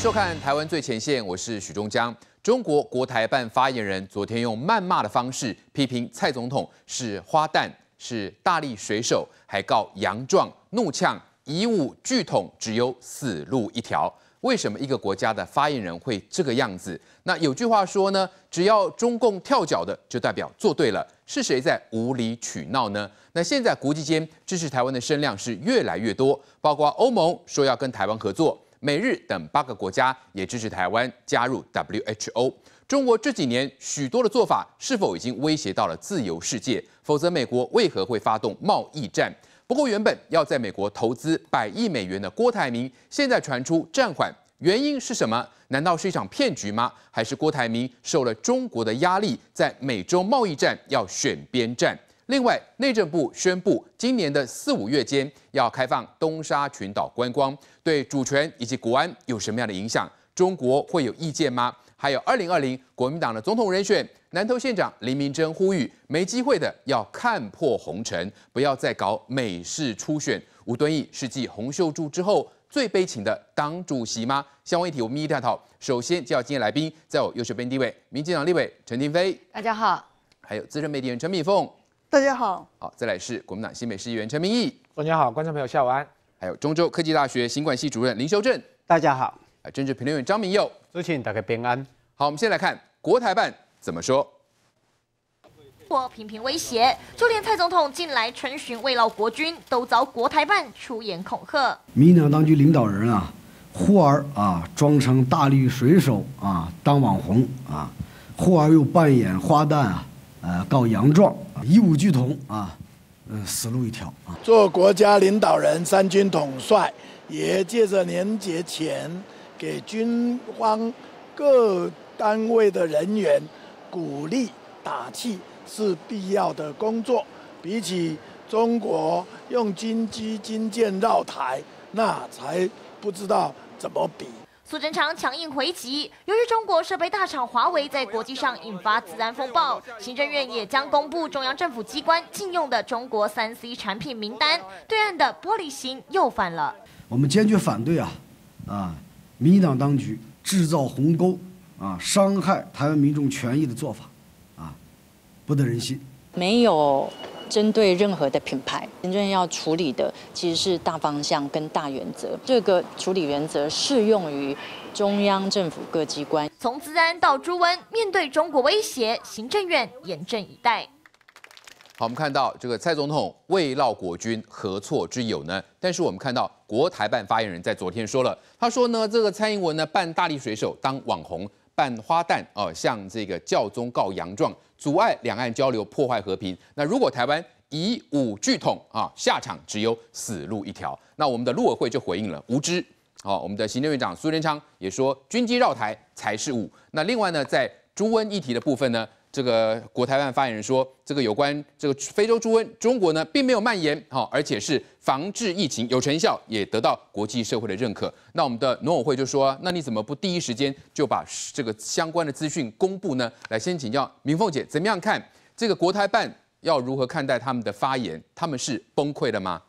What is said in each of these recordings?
收看《台湾最前线》，我是许中江。中国国台办发言人昨天用谩骂的方式批评蔡总统是花旦、是大力水手，还告杨壮怒呛以武拒统只有死路一条。为什么一个国家的发言人会这个样子？那有句话说呢，只要中共跳脚的，就代表做对了。是谁在无理取闹呢？那现在国际间支持台湾的声量是越来越多，包括欧盟说要跟台湾合作。美日等八个国家也支持台湾加入 WHO。中国这几年许多的做法是否已经威胁到了自由世界？否则，美国为何会发动贸易战？不过，原本要在美国投资百亿美元的郭台铭，现在传出暂缓，原因是什么？难道是一场骗局吗？还是郭台铭受了中国的压力，在美洲贸易战要选边站？另外，内政部宣布，今年的四五月间要开放东沙群岛观光，对主权以及国安有什么样的影响？中国会有意见吗？还有，二零二零国民党的总统人选南投县长林明珍呼吁，没机会的要看破红尘，不要再搞美式初选。吴敦义是继洪秀柱之后最悲情的党主席吗？相关议题我们一探讨。首先，介绍今天来宾，在我右手边第一位，民进党立委陈亭飞，大家好。还有资深媒体人陈敏凤。大家好，好，再来是国民党新北市议员陈明义，大家好，观众朋友下午安，还有中州科技大学行管系主任林修正，大家好，啊，政治评论员张明佑，最近大家平安，好，我们先来看国台办怎么说，我频频威胁，就连蔡总统近来陈巡慰劳国军，都遭国台办出言恐吓，民党当局领导人啊，忽而啊装成大力水手啊当网红啊，忽而又扮演花旦啊。呃，告洋状，以武拒统啊，呃，死路一条啊。做国家领导人、三军统帅，也借着年节前给军方各单位的人员鼓励打气是必要的工作。比起中国用军机、军舰绕台，那才不知道怎么比。苏贞昌强硬回击，由于中国设备大厂华为在国际上引发“自然风暴”，行政院也将公布中央政府机关禁用的中国三 C 产品名单。对岸的玻璃心又犯了，我们坚决反对啊！啊，民进党当局制造鸿沟，啊，伤害台湾民众权益的做法，啊，不得人心。没有。针对任何的品牌，行政院要处理的其实是大方向跟大原则。这个处理原则适用于中央政府各机关。从兹安到猪瘟，面对中国威胁，行政院严阵以待。好，我们看到这个蔡总统未落国军何错之有呢？但是我们看到国台办发言人，在昨天说了，他说呢，这个蔡英文呢，扮大力水手当网红，扮花旦哦，向这个教宗告洋状。阻碍两岸交流，破坏和平。那如果台湾以武拒统啊，下场只有死路一条。那我们的陆委会就回应了无知。好，我们的行政院长苏贞昌也说，军机绕台才是武。那另外呢，在猪瘟议题的部分呢？这个国台办发言人说，这个有关这个非洲猪瘟，中国呢并没有蔓延，好，而且是防治疫情有成效，也得到国际社会的认可。那我们的农委会就说，那你怎么不第一时间就把这个相关的资讯公布呢？来，先请教明凤姐，怎么样看这个国台办要如何看待他们的发言？他们是崩溃了吗？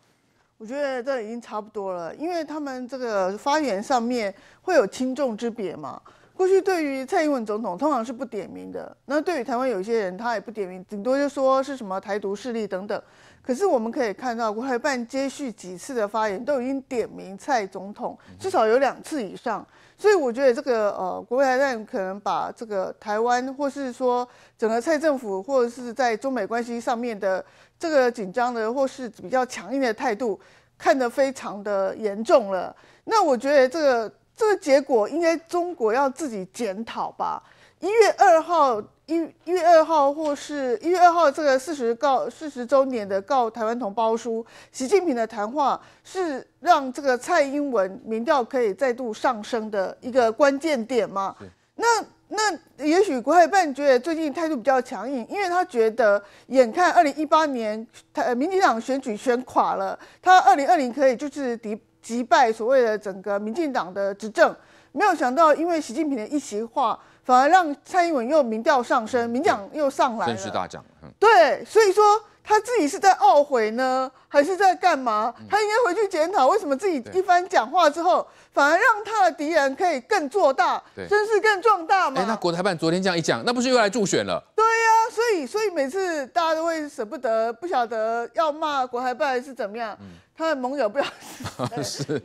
我觉得这已经差不多了，因为他们这个发言上面会有轻重之别嘛。过去对于蔡英文总统通常是不点名的，那对于台湾有一些人他也不点名，顶多就说是什么台独势力等等。可是我们可以看到国台办接续几次的发言都已经点名蔡总统，至少有两次以上。所以我觉得这个呃国台办可能把这个台湾或是说整个蔡政府或者是在中美关系上面的这个紧张的或是比较强硬的态度看得非常的严重了。那我觉得这个。这个结果应该中国要自己检讨吧？一月二号，一一月二号或是一月二号这个四十告四十周年的告台湾同胞书，习近平的谈话是让这个蔡英文民调可以再度上升的一个关键点吗？那那也许国台办觉得最近态度比较强硬，因为他觉得眼看二零一八年台民进党选举选垮了，他二零二零可以就是敌击败所谓的整个民进党的执政，没有想到，因为习近平的一席话，反而让蔡英文又民调上升，民调又上来，真实大涨。对，所以说。他自己是在懊悔呢，还是在干嘛？他应该回去检讨，为什么自己一番讲话之后，反而让他的敌人可以更做大，声势更壮大嘛？哎，那国台办昨天这样一讲，那不是又来助选了？对呀，所以所以每次大家都会舍不得，不晓得要骂国台办还是怎么样，他的盟友不要，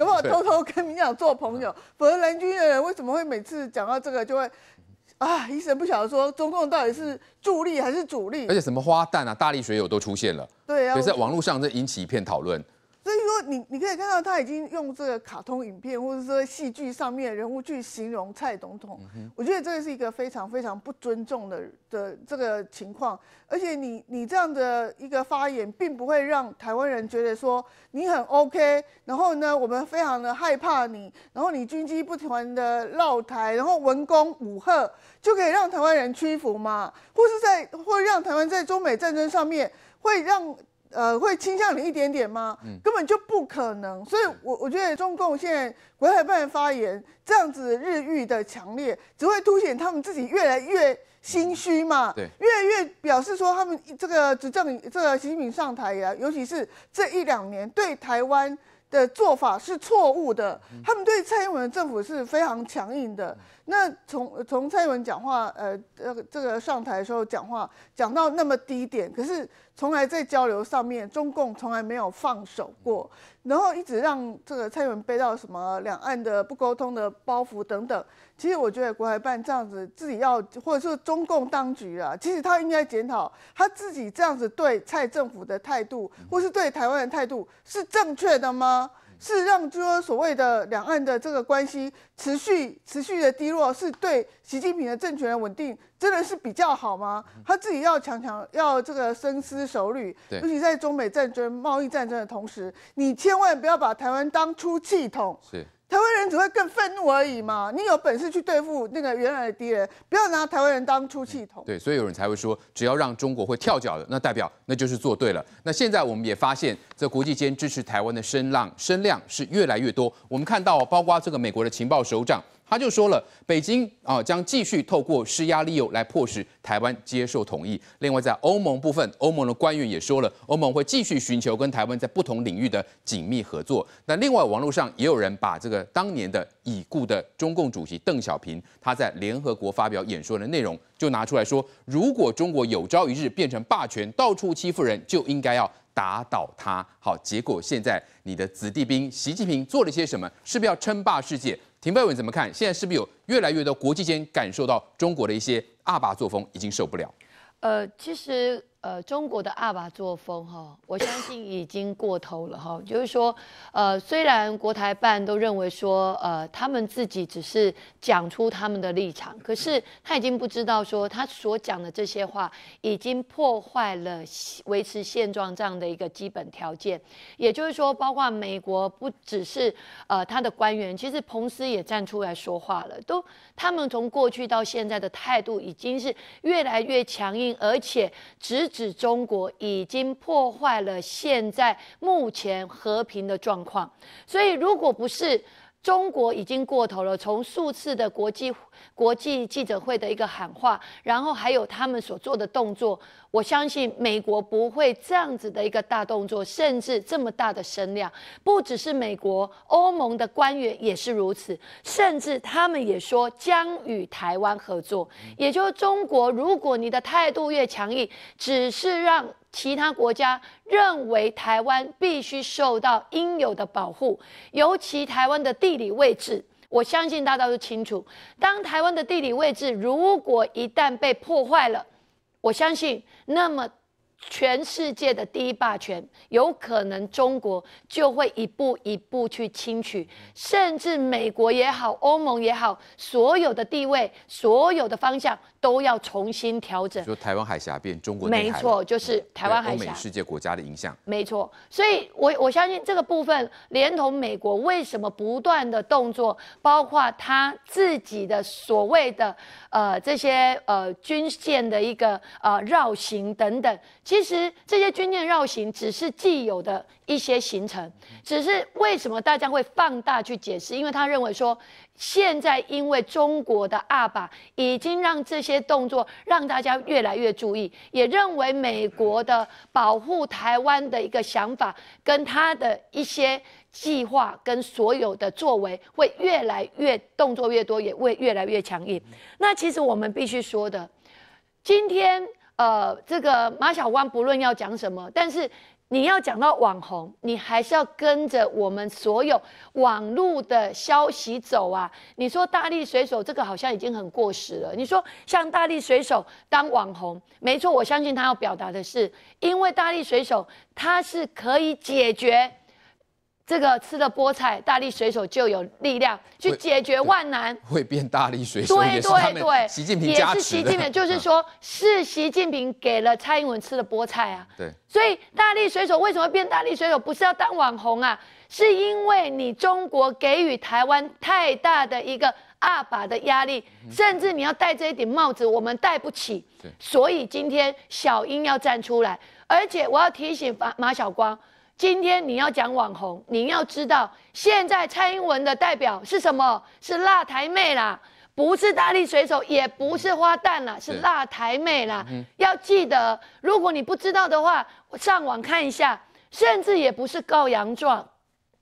有没有偷偷跟民调做朋友？否则蓝军的人为什么会每次讲到这个就会？啊！医生不晓得说中共到底是助力还是主力，而且什么花旦啊、大力水友都出现了，对啊，所以在网络上这引起一片讨论。所以说，你你可以看到他已经用这个卡通影片，或者说戏剧上面人物去形容蔡总统，我觉得这个是一个非常非常不尊重的的这个情况。而且，你你这样的一个发言，并不会让台湾人觉得说你很 OK，然后呢，我们非常的害怕你，然后你军机不停的绕台，然后文攻武赫，就可以让台湾人屈服吗？或是在或让台湾在中美战争上面会让？呃，会倾向你一点点吗？根本就不可能。所以，我我觉得中共现在国台办发言这样子日愈的强烈，只会凸显他们自己越来越心虚嘛。对，越来越表示说他们这个执政，这个习近平上台呀，尤其是这一两年对台湾的做法是错误的。他们对蔡英文政府是非常强硬的。那从从蔡英文讲话，呃，这个上台的时候讲话讲到那么低点，可是从来在交流上面，中共从来没有放手过，然后一直让这个蔡英文背到什么两岸的不沟通的包袱等等。其实我觉得国台办这样子自己要，或者说中共当局啊，其实他应该检讨他自己这样子对蔡政府的态度，或是对台湾的态度是正确的吗？是让就说所谓的两岸的这个关系持续持续的低落，是对习近平的政权的稳定真的是比较好吗？他自己要强强要这个深思熟虑，尤其在中美战争、贸易战争的同时，你千万不要把台湾当出气筒。是。台湾人只会更愤怒而已嘛！你有本事去对付那个原来的敌人，不要拿台湾人当出气筒。对，所以有人才会说，只要让中国会跳脚的，那代表那就是做对了。那现在我们也发现，在国际间支持台湾的声浪声量是越来越多。我们看到，包括这个美国的情报首长。他就说了，北京啊将继续透过施压利诱来迫使台湾接受统一。另外，在欧盟部分，欧盟的官员也说了，欧盟会继续寻求跟台湾在不同领域的紧密合作。那另外，网络上也有人把这个当年的已故的中共主席邓小平他在联合国发表演说的内容就拿出来说，如果中国有朝一日变成霸权，到处欺负人，就应该要打倒他。好，结果现在你的子弟兵习近平做了些什么？是不是要称霸世界？平白伟怎么看？现在是不是有越来越多国际间感受到中国的一些阿爸作风，已经受不了？呃，其实。呃，中国的阿爸作风哈，我相信已经过头了哈。就是说，呃，虽然国台办都认为说，呃，他们自己只是讲出他们的立场，可是他已经不知道说他所讲的这些话已经破坏了维持现状这样的一个基本条件。也就是说，包括美国不只是呃他的官员，其实彭斯也站出来说话了，都他们从过去到现在的态度已经是越来越强硬，而且直。是，中国已经破坏了现在目前和平的状况。所以，如果不是中国已经过头了，从数次的国际。国际记者会的一个喊话，然后还有他们所做的动作，我相信美国不会这样子的一个大动作，甚至这么大的声量。不只是美国，欧盟的官员也是如此，甚至他们也说将与台湾合作。也就是中国，如果你的态度越强硬，只是让其他国家认为台湾必须受到应有的保护，尤其台湾的地理位置。我相信大家都清楚，当台湾的地理位置如果一旦被破坏了，我相信，那么全世界的第一霸权有可能中国就会一步一步去侵取，甚至美国也好，欧盟也好，所有的地位，所有的方向。都要重新调整，说台湾海峡变中国没错，就是台湾海峡。世界国家的影响，没错。所以，我我相信这个部分，连同美国为什么不断的动作，包括他自己的所谓的呃这些呃军舰的一个呃绕行等等，其实这些军舰绕行只是既有的。一些行程，只是为什么大家会放大去解释？因为他认为说，现在因为中国的阿爸已经让这些动作让大家越来越注意，也认为美国的保护台湾的一个想法，跟他的一些计划跟所有的作为，会越来越动作越多，也会越来越强硬。那其实我们必须说的，今天呃，这个马小光不论要讲什么，但是。你要讲到网红，你还是要跟着我们所有网路的消息走啊！你说大力水手这个好像已经很过时了。你说像大力水手当网红，没错，我相信他要表达的是，因为大力水手他是可以解决。这个吃的菠菜，大力水手就有力量去解决万难，会变大力水手。对对对，习近平也是习近平，就是说，是习近平给了蔡英文吃的菠菜啊。对。所以大力水手为什么变大力水手？不是要当网红啊，是因为你中国给予台湾太大的一个二爸的压力，甚至你要戴这一顶帽子，我们戴不起。所以今天小英要站出来，而且我要提醒马马晓光。今天你要讲网红，你要知道现在蔡英文的代表是什么？是辣台妹啦，不是大力水手，也不是花旦啦，是辣台妹啦。要记得，如果你不知道的话，上网看一下。甚至也不是告阳状。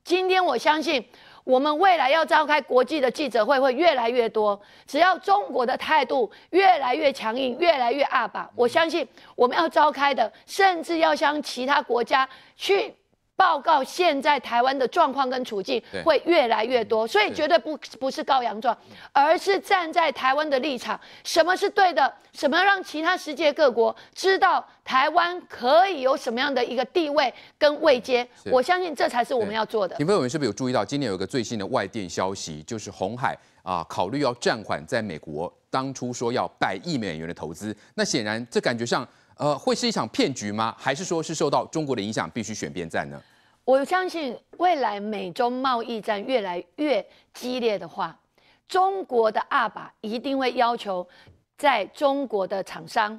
今天我相信，我们未来要召开国际的记者会会越来越多。只要中国的态度越来越强硬，越来越阿爸，我相信我们要召开的，甚至要向其他国家去。报告现在台湾的状况跟处境会越来越多，所以绝对不不是高阳状，而是站在台湾的立场，什么是对的，什么让其他世界各国知道台湾可以有什么样的一个地位跟位阶，我相信这才是我们要做的。评论们是不是有注意到今年有一个最新的外电消息，就是红海啊考虑要暂缓在美国当初说要百亿美元的投资，那显然这感觉上。呃，会是一场骗局吗？还是说是受到中国的影响，必须选边站呢？我相信未来美中贸易战越来越激烈的话，中国的阿爸一定会要求，在中国的厂商。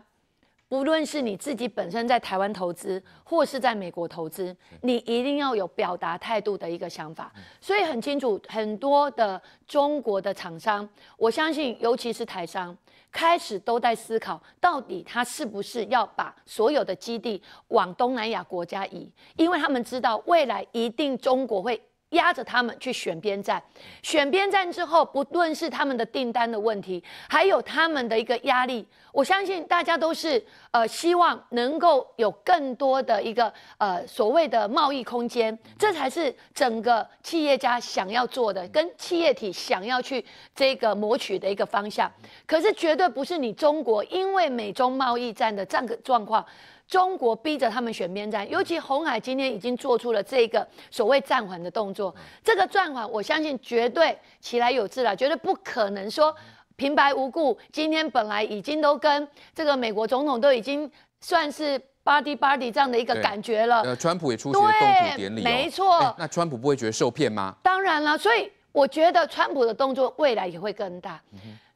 不论是你自己本身在台湾投资，或是在美国投资，你一定要有表达态度的一个想法。所以很清楚，很多的中国的厂商，我相信，尤其是台商，开始都在思考，到底他是不是要把所有的基地往东南亚国家移，因为他们知道未来一定中国会。压着他们去选边站，选边站之后，不论是他们的订单的问题，还有他们的一个压力，我相信大家都是呃希望能够有更多的一个呃所谓的贸易空间，这才是整个企业家想要做的，跟企业体想要去这个谋取的一个方向。可是绝对不是你中国因为美中贸易战的战个状况。中国逼着他们选边站，尤其红海今天已经做出了这个所谓暂缓的动作。这个暂缓，我相信绝对起来有致了，绝对不可能说平白无故。今天本来已经都跟这个美国总统都已经算是 buddy buddy 这样的一个感觉了。呃，川普也出席了动土典礼，没错。那川普不会觉得受骗吗？当然了，所以我觉得川普的动作未来也会更大，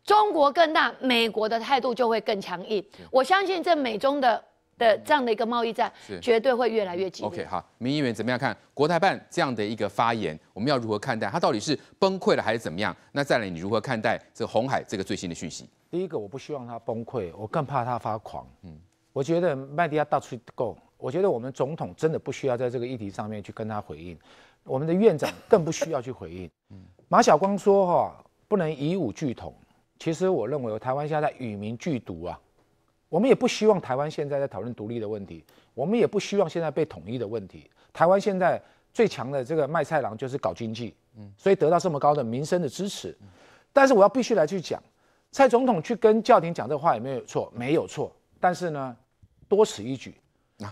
中国更大，美国的态度就会更强硬。我相信这美中的。的这样的一个贸易战，绝对会越来越激烈。OK，好，民议员怎么样看国台办这样的一个发言？我们要如何看待他到底是崩溃了还是怎么样？那再来，你如何看待这红海这个最新的讯息？第一个，我不希望他崩溃，我更怕他发狂。嗯，我觉得麦迪亚到处够，我觉得我们总统真的不需要在这个议题上面去跟他回应，我们的院长更不需要去回应。嗯，马晓光说哈，不能以武拒统。其实我认为台湾现在与民俱毒啊。我们也不希望台湾现在在讨论独立的问题，我们也不希望现在被统一的问题。台湾现在最强的这个卖菜郎就是搞经济，嗯，所以得到这么高的民生的支持。但是我要必须来去讲，蔡总统去跟教廷讲这话有没有错？没有错。但是呢，多此一举。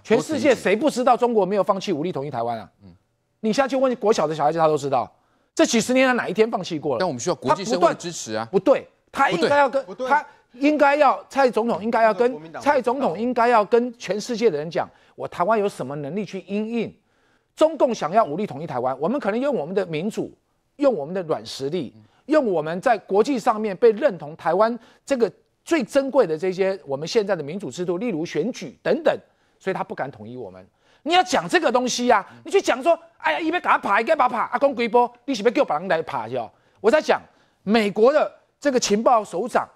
全世界谁不知道中国没有放弃武力统一台湾啊？嗯，你下去问国小的小孩子，他都知道。这几十年他哪一天放弃过了？但我们需要国际社会支持啊。不对，他应该要跟他。应该要蔡总统应该要跟蔡总统应该要跟全世界的人讲，我台湾有什么能力去应应？中共想要武力统一台湾，我们可能用我们的民主，用我们的软实力，用我们在国际上面被认同台湾这个最珍贵的这些我们现在的民主制度，例如选举等等，所以他不敢统一我们。你要讲这个东西呀，你去讲说，哎呀，一边搞爬，一边搞爬，阿公龟波，你是不叫把人来爬哟？我在讲美国的这个情报首长。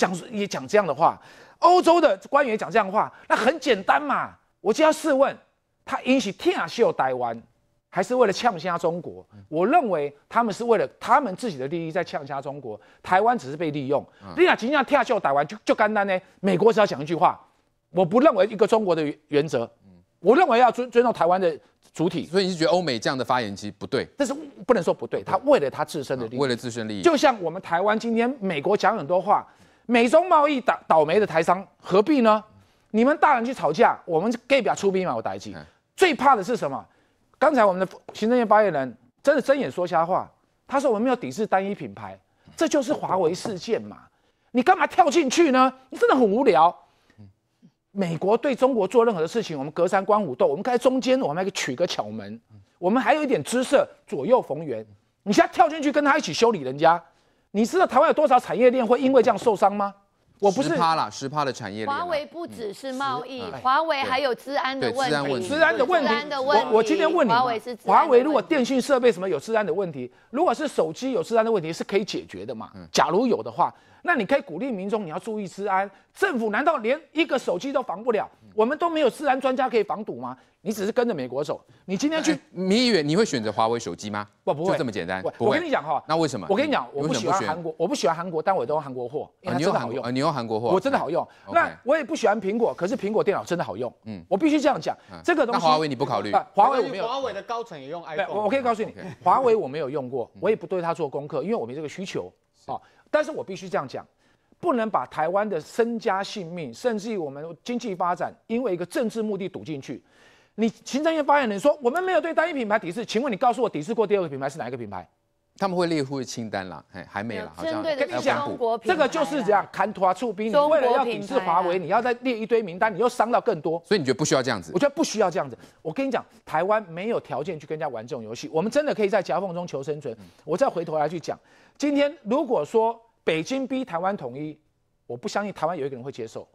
讲也讲这样的话，欧洲的官员讲这样的话，那很简单嘛。我就要试问他引起天下秀台湾，还是为了呛虾中国？我认为他们是为了他们自己的利益在呛虾中国，台湾只是被利用。你啊今天天下秀台湾就就简单呢，美国只要讲一句话，我不认为一个中国的原则，我认为要尊尊重台湾的主体。所以你是觉得欧美这样的发言机不对？但是不能说不对，他为了他自身的利益，为了自身利益。就像我们台湾今天美国讲很多话。美中贸易打倒霉的台商何必呢？你们大人去吵架，我们代表出兵嘛？我打一句，最怕的是什么？刚才我们的行政院发言人真的睁眼说瞎话，他说我们没有抵制单一品牌，这就是华为事件嘛？你干嘛跳进去呢？你真的很无聊。美国对中国做任何的事情，我们隔山观虎斗，我们在中间我们还取个巧门，我们还有一点姿色左右逢源。你现在跳进去跟他一起修理人家。你知道台湾有多少产业链会因为这样受伤吗？我不是啦，十趴的产业链。华为不只是贸易，华为还有治安的问题。治安的问题，治安的问题。我我今天问你，华为是华为，如果电信设备什么有治安的问题，如果是手机有治安的问题，是可以解决的嘛？嗯，假如有的话，那你可以鼓励民众你要注意治安，政府难道连一个手机都防不了？我们都没有自然专家可以防堵吗？你只是跟着美国走。你今天去米远，你会选择华为手机吗？不，不会，就这么简单。我跟你讲哈，那为什么？我跟你讲，我不喜欢韩国，我不喜欢韩国，但我都用韩国货，因为它真的好用。你用韩国货，我真的好用。那我也不喜欢苹果，可是苹果电脑真的好用。嗯，我必须这样讲。这个东西，华为你不考虑？华为我没有。华为的高层也用 iPhone。我可以告诉你，华为我没有用过，我也不对它做功课，因为我没这个需求哦，但是我必须这样讲。不能把台湾的身家性命，甚至于我们经济发展，因为一个政治目的赌进去。你行政院发言人说我们没有对单一品牌抵制，请问你告诉我抵制过第二个品牌是哪一个品牌？他们会列出清单了，哎，还没了，好像跟你讲，这个就是这样，砍瓜出兵。为了要抵制华为，你要再列一堆名单，你又伤到更多。所以你觉得不需要这样子？我觉得不需要这样子。我跟你讲，台湾没有条件去跟人家玩这种游戏，我们真的可以在夹缝中求生存。我再回头来去讲，今天如果说。北京逼台湾统一，我不相信台湾有一个人会接受。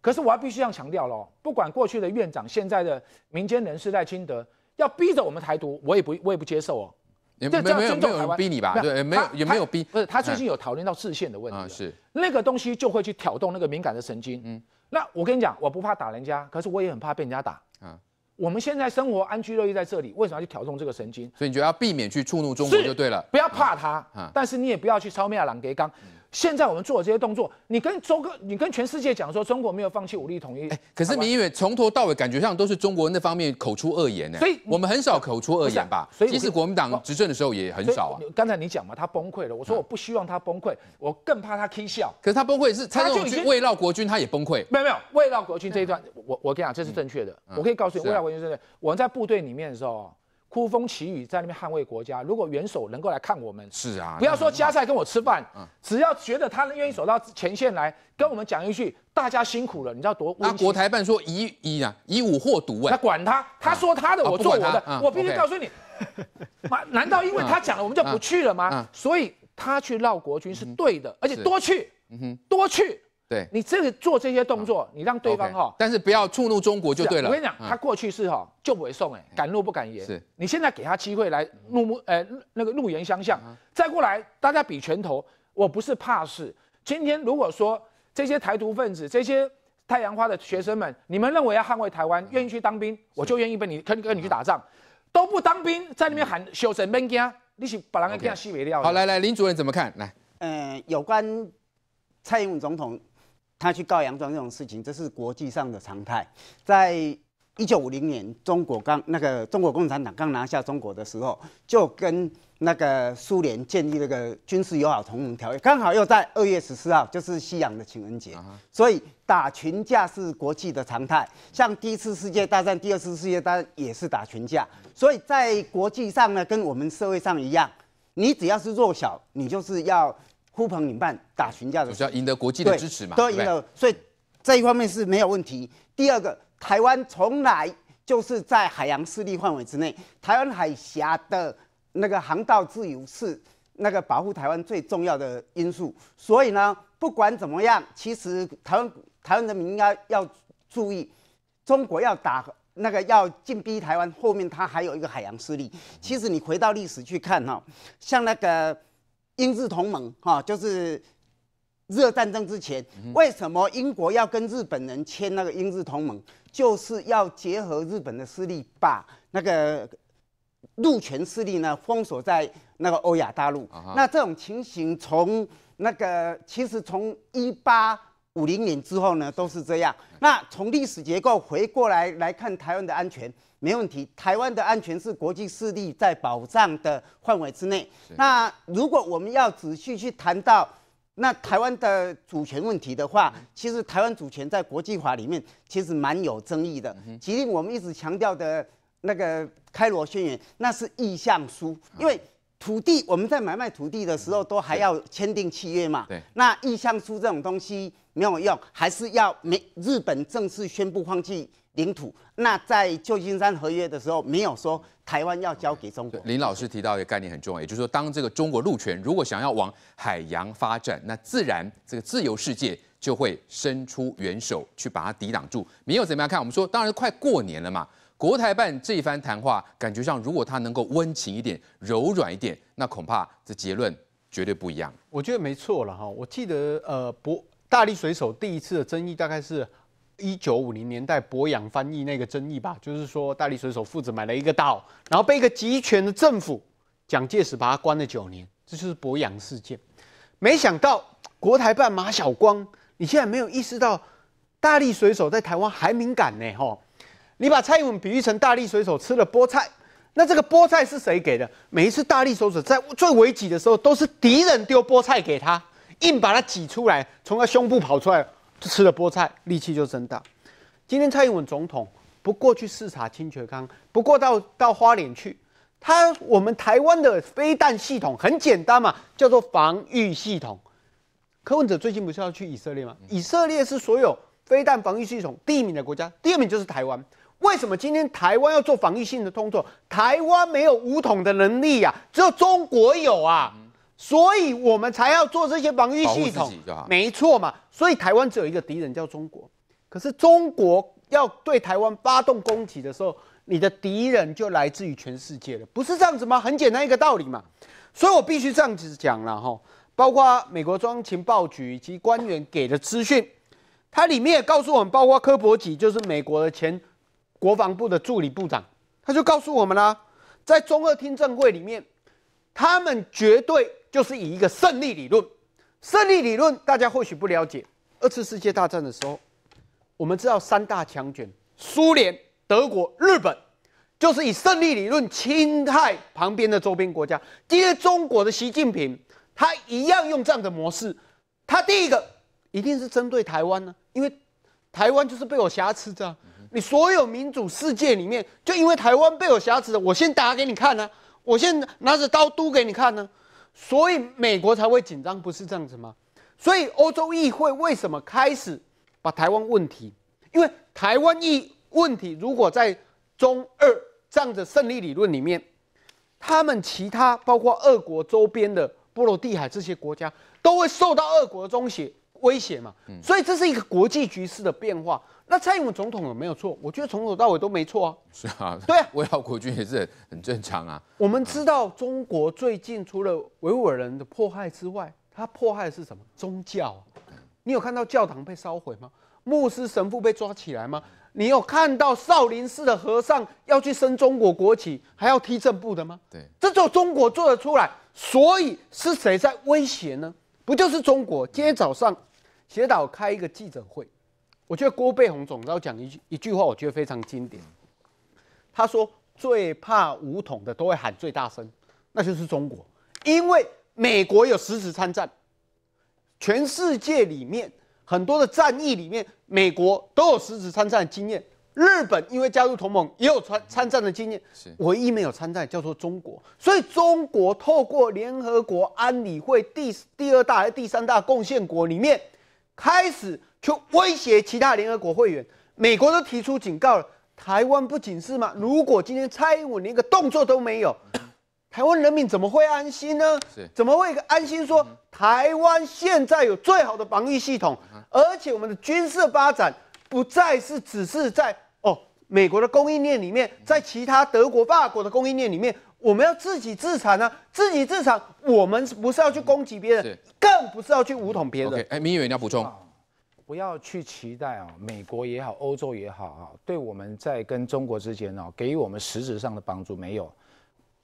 可是我要必须要强调喽，不管过去的院长，现在的民间人士在清德，要逼着我们台独，我也不我也不接受哦。这叫尊有台逼你吧？对，没有也没有逼。不是他最近有讨论到制线的问题是那个东西就会去挑动那个敏感的神经。嗯，那我跟你讲，我不怕打人家，可是我也很怕被人家打啊。我们现在生活安居乐业在这里，为什么要去挑动这个神经？所以你就要避免去触怒中国就对了，不要怕他。但是你也不要去超灭了朗格刚。现在我们做的这些动作，你跟周哥，你跟全世界讲说中国没有放弃武力统一。哎，可是民远从头到尾感觉上都是中国那方面口出恶言呢。所以我们很少口出恶言吧？所以，即使国民党执政的时候也很少啊。刚才你讲嘛，他崩溃了。我说我不希望他崩溃，我更怕他 k 笑。可是他崩溃是，他那种慰劳国军他也崩溃。没有没有，慰劳国军这一段，我我跟你讲这是正确的。我可以告诉你，围绕国军真的，我在部队里面的时候。呼风起雨，在那边捍卫国家。如果元首能够来看我们，是啊，不要说加塞跟我吃饭，只要觉得他愿意走到前线来，跟我们讲一句，大家辛苦了，你知道多？那国台办说以以啊以武获毒哎，那管他，他说他的，我做我的，我必须告诉你，难道因为他讲了，我们就不去了吗？所以他去绕国军是对的，而且多去，嗯多去。对，你这个做这些动作，你让对方哈，但是不要触怒中国就对了。我跟你讲，他过去是哈就不会送，哎，敢怒不敢言。是你现在给他机会来怒目，呃那个怒言相向，再过来大家比拳头。我不是怕事，今天如果说这些台独分子、这些太阳花的学生们，你们认为要捍卫台湾，愿意去当兵，我就愿意跟你跟跟你去打仗。都不当兵，在那边喊修神么兵啊？你是把人家兵戏没了。好，来来，林主任怎么看来？嗯，有关蔡英文总统。他去告洋装这种事情，这是国际上的常态。在一九五零年，中国刚那个中国共产党刚拿下中国的时候，就跟那个苏联建立了个军事友好同盟条约。刚好又在二月十四号，就是西洋的情人节，所以打群架是国际的常态。像第一次世界大战、第二次世界大战也是打群架。所以在国际上呢，跟我们社会上一样，你只要是弱小，你就是要。呼朋引伴、打群架的，主要赢得国际的支持嘛，都赢得，所以这一方面是没有问题。第二个，台湾从来就是在海洋势力范围之内，台湾海峡的那个航道自由是那个保护台湾最重要的因素。所以呢，不管怎么样，其实台湾台湾人民应该要注意，中国要打那个要进逼台湾，后面它还有一个海洋势力。其实你回到历史去看哈，像那个。英日同盟哈，就是热战争之前，为什么英国要跟日本人签那个英日同盟，就是要结合日本的势力，把那个陆权势力呢封锁在那个欧亚大陆。那这种情形从那个其实从一八。五零年之后呢，都是这样。那从历史结构回过来来看，台湾的安全没问题。台湾的安全是国际势力在保障的范围之内。那如果我们要仔细去谈到那台湾的主权问题的话，其实台湾主权在国际法里面其实蛮有争议的。其实我们一直强调的那个开罗宣言，那是意向书，因为。土地，我们在买卖土地的时候都还要签订契约嘛？对。那意向书这种东西没有用，还是要美日本正式宣布放弃领土。那在旧金山合约的时候，没有说台湾要交给中国。林老师提到一个概念很重要，也就是说，当这个中国陆权如果想要往海洋发展，那自然这个自由世界就会伸出援手去把它抵挡住。没有怎么样看？我们说，当然快过年了嘛。国台办这一番谈话，感觉上如果他能够温情一点、柔软一点，那恐怕这结论绝对不一样。我觉得没错了哈。我记得呃，博大力水手第一次的争议大概是一九五零年代博洋翻译那个争议吧，就是说大力水手父子买了一个岛，然后被一个集权的政府蒋介石把他关了九年，这就是博洋事件。没想到国台办马晓光，你现在没有意识到大力水手在台湾还敏感呢，哈。你把蔡英文比喻成大力水手吃了菠菜，那这个菠菜是谁给的？每一次大力水手在最危急的时候，都是敌人丢菠菜给他，硬把他挤出来，从他胸部跑出来吃了菠菜，力气就增大。今天蔡英文总统不过去视察清泉康，不过到到花莲去，他我们台湾的飞弹系统很简单嘛，叫做防御系统。柯文哲最近不是要去以色列吗？以色列是所有飞弹防御系统第一名的国家，第二名就是台湾。为什么今天台湾要做防御性的动作？台湾没有武统的能力呀，只有中国有啊，所以我们才要做这些防御系统，没错嘛。所以台湾只有一个敌人叫中国，可是中国要对台湾发动攻击的时候，你的敌人就来自于全世界了，不是这样子吗？很简单一个道理嘛。所以我必须这样子讲了哈，包括美国中央情报局以及官员给的资讯，它里面也告诉我们，包括科博吉就是美国的前。国防部的助理部长，他就告诉我们啦，在中澳听证会里面，他们绝对就是以一个胜利理论。胜利理论，大家或许不了解，二次世界大战的时候，我们知道三大强权——苏联、德国、日本，就是以胜利理论侵害旁边的周边国家。今天中国的习近平，他一样用这样的模式。他第一个一定是针对台湾呢，因为台湾就是被我挟持的。你所有民主世界里面，就因为台湾被有瑕疵，我先打给你看呢，我先拿着刀嘟给你看呢，所以美国才会紧张，不是这样子吗？所以欧洲议会为什么开始把台湾问题？因为台湾议问题如果在中二这样的胜利理论里面，他们其他包括俄国周边的波罗的海这些国家都会受到俄国的威胁威胁嘛，所以这是一个国际局势的变化。那蔡英文总统有没有错？我觉得从头到尾都没错啊。是啊，对啊，维护国军也是很正常啊。我们知道中国最近除了维吾尔人的迫害之外，他迫害的是什么？宗教。你有看到教堂被烧毁吗？牧师神父被抓起来吗？你有看到少林寺的和尚要去升中国国旗，还要踢正步的吗？对，这就中国做得出来。所以是谁在威胁呢？不就是中国？今天早上，斜导开一个记者会。我觉得郭培宏总要讲一句一句话，我觉得非常经典。他说：“最怕武统的都会喊最大声，那就是中国，因为美国有实质参战，全世界里面很多的战役里面，美国都有实质参战经验。日本因为加入同盟，也有参参战的经验，是唯一没有参战，叫做中国。所以中国透过联合国安理会第第二大、第三大贡献国里面。”开始去威胁其他联合国会员，美国都提出警告了，台湾不仅是吗？如果今天蔡英文连一个动作都没有，台湾人民怎么会安心呢？怎么会安心说台湾现在有最好的防御系统，而且我们的军事发展不再是只是在哦美国的供应链里面，在其他德国、法国的供应链里面。我们要自己自偿啊！自己自残，我们不是要去攻击别人，更不是要去武统别人。哎，民远，你要补充，不要去期待啊，美国也好，欧洲也好啊，对我们在跟中国之间啊，给予我们实质上的帮助没有？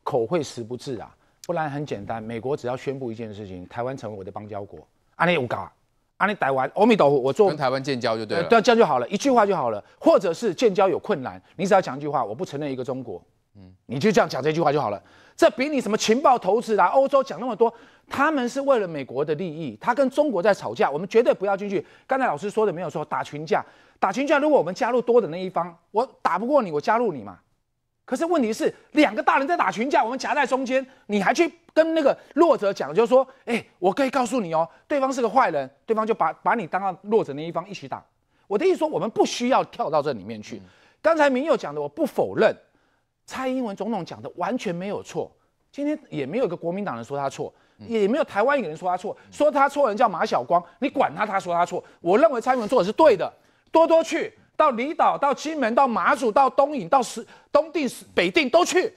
口惠实不至啊！不然很简单，美国只要宣布一件事情，台湾成为我的邦交国，啊你我嘎，啊你台湾，阿弥陀佛，我做跟台湾建交就对了，这样就好了，一句话就好了，或者是建交有困难，你只要讲一句话，我不承认一个中国。嗯，你就这样讲这句话就好了。这比你什么情报投资啊，欧洲讲那么多，他们是为了美国的利益。他跟中国在吵架，我们绝对不要进去。刚才老师说的没有说打群架，打群架如果我们加入多的那一方，我打不过你，我加入你嘛。可是问题是两个大人在打群架，我们夹在中间，你还去跟那个弱者讲，就说，哎，我可以告诉你哦，对方是个坏人，对方就把把你当到弱者那一方一起打。我的意思说，我们不需要跳到这里面去。刚才明佑讲的，我不否认。蔡英文总统讲的完全没有错，今天也没有一个国民党人说他错，也没有台湾一个人说他错。说他错人叫马晓光，你管他他说他错。我认为蔡英文做的是对的，多多去到离岛、到金门、到马祖、到东引、到东定、北定都去，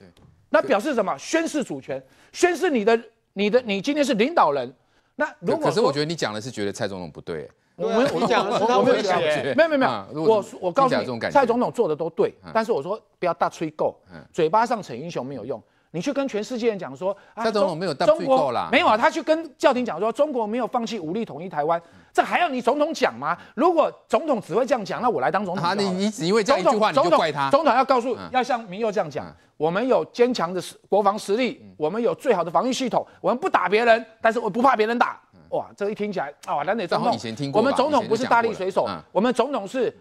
那表示什么？宣誓主权，宣示你的、你的、你今天是领导人。那如果可是，我觉得你讲的是觉得蔡总统不对。我们我讲的时候他会讲，没有没有没有，我我告诉你，蔡总统做的都对，但是我说不要大吹够，嘴巴上逞英雄没有用，你去跟全世界人讲说，蔡总统没有大吹够啦，没有啊，他去跟教廷讲说中国没有放弃武力统一台湾，这还要你总统讲吗？如果总统只会这样讲，那我来当总统。他你你只因为这一句话你就怪他？总统要告诉，要像民佑这样讲，我们有坚强的国防实力，我们有最好的防御系统，我们不打别人，但是我不怕别人打。哇，这一听起来啊，难得总统，我们总统不是大力水手，我们总统是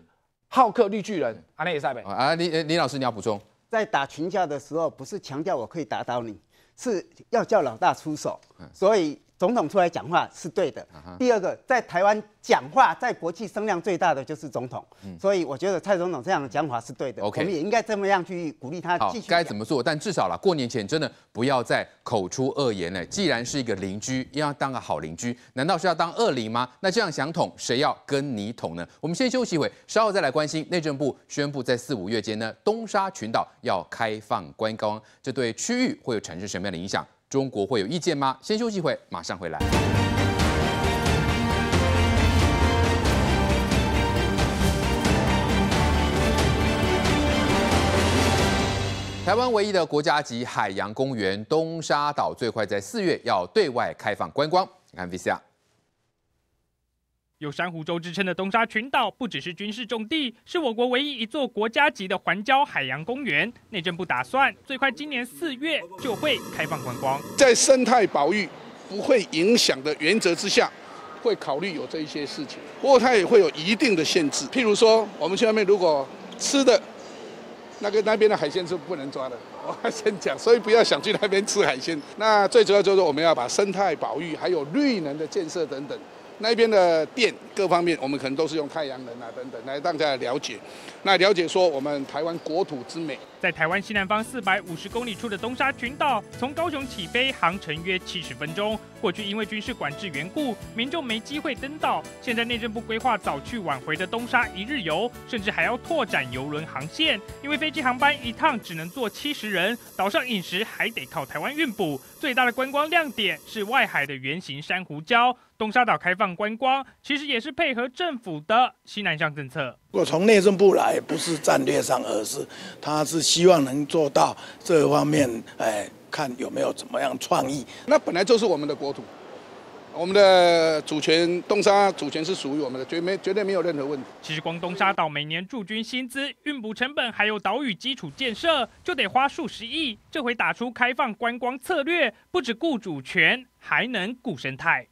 好客绿巨人，阿内也塞呗。啊，李李老师，你要补充，在打群架的时候，不是强调我可以打倒你，是要叫老大出手，所以。总统出来讲话是对的。第二个，在台湾讲话，在国际声量最大的就是总统，所以我觉得蔡总统这样的讲法是对的。我们也应该这么样去鼓励他。好，该怎么做？但至少了，过年前真的不要再口出恶言了。既然是一个邻居，要当个好邻居，难道是要当恶邻吗？那这样想捅，谁要跟你捅呢？我们先休息一会，稍后再来关心。内政部宣布在四五月间呢，东沙群岛要开放观光，这对区域会有产生什么样的影响？中国会有意见吗？先休息会，马上回来。台湾唯一的国家级海洋公园东沙岛，最快在四月要对外开放观光。你看 VCR。有珊瑚洲之称的东沙群岛，不只是军事重地，是我国唯一一座国家级的环礁海洋公园。内政部打算最快今年四月就会开放观光，在生态保育不会影响的原则之下，会考虑有这一些事情。不过它也会有一定的限制，譬如说，我们去外面如果吃的那个那边的海鲜是不能抓的。我先讲，所以不要想去那边吃海鲜。那最主要就是我们要把生态保育，还有绿能的建设等等。那边的电各方面，我们可能都是用太阳能啊等等来让大家了解。那了解说，我们台湾国土之美，在台湾西南方四百五十公里处的东沙群岛，从高雄起飞，航程约七十分钟。过去因为军事管制缘故，民众没机会登岛。现在内政部规划早去晚回的东沙一日游，甚至还要拓展游轮航线。因为飞机航班一趟只能坐七十人，岛上饮食还得靠台湾运补。最大的观光亮点是外海的圆形珊瑚礁。东沙岛开放观光，其实也是配合政府的西南向政策。我从内政部来，不是战略上，而是他是希望能做到这方面。哎，看有没有怎么样创意。那本来就是我们的国土，我们的主权，东沙主权是属于我们的，绝没绝对没有任何问题。其实光东沙岛每年驻军薪资、运补成本，还有岛屿基础建设，就得花数十亿。这回打出开放观光策略，不止顾主权，还能顾生态。